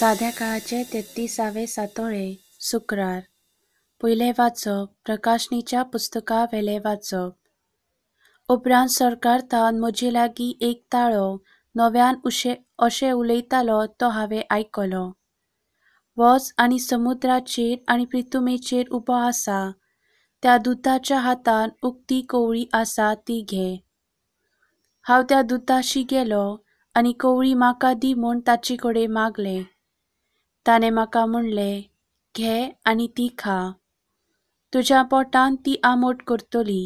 साध्या काळाचे तेहतीसावे सातोळे शुक्रार पयलें वाचप प्रकाशनीच्या पुस्तका वेले वाचप उपरांत सरकार म्हजे लागीं एक ताळो नव्यान उशे अशें उलयतालो तो हांवें आयकलो वच आनी समुद्राचेर आनी प्रितुमेचेर उबो आसा त्या दुताच्या हातान उक्ती कोवळी आसा ती घे हांव त्या दुताशी गेलो आनी कोवळी म्हाका दी म्हूण ताचे कडेन मागलें ताणे म्हाका म्हणलें घे आनी ती खा तुज्या पोटान ती आमोट करतली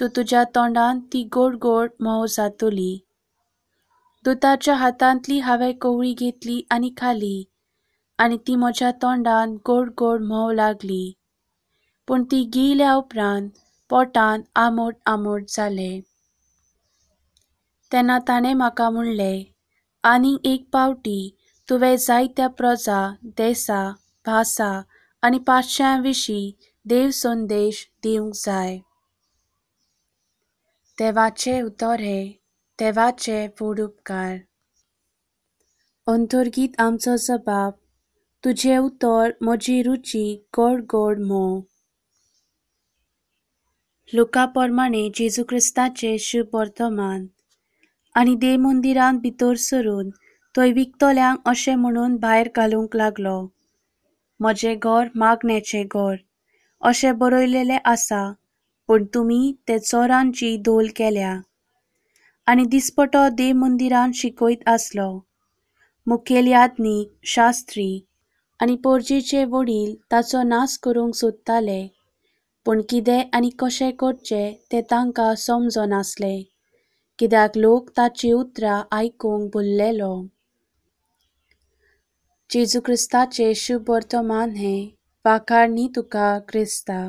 तूं तुज्या तोंडान ती गोड गोड म्होंव जातली दुताच्या हातांतली हांवें कोवळी घेतली आनी खाली आनी ती म्हज्या तोंडान गोड गोड म्होंव लागली पूण ती गिल्या उपरांत पोटान आमोट आमोट जालें तेन्ना ताणें म्हाका म्हणलें आनीक एक पावटी तुवें जायत्या प्रजा देसा, भासा आनी पाश्यां विशीं देव संदेश दिवंक जाय देवाचे उतर हे, देवाचे फोड उपकार अंतर्गीत आमचो जबाब तुझे उतर म्हजी रुची गोड गोड मो लोका प्रमाणें जेजू क्रिस्तांचे शिव वर्तमान आनी देव मंदिरांत भितर सरून थंय विकतल्यांक अशें म्हणून भायर घालूंक लागलो म्हजें घर मागण्याचें घर अशें बरयलेलें आसा पूण तुमी ते चोरान धोल केल्या आनी दिसपटो देव मंदिरान शिकयत आसलो मुखेल यादनीक शास्त्री आनी पोरजेचे वडील ताचो नाश करूंक सोदताले पूण कितें आनी कशें करचें तें तांकां समजनासलें कित्याक लोक ताचीं उतरां आयकूंक भुल्लेलो जेजू क्रिस्ताचे शुभ वर्तमान हें वाखारणी तुका क्रिस्ता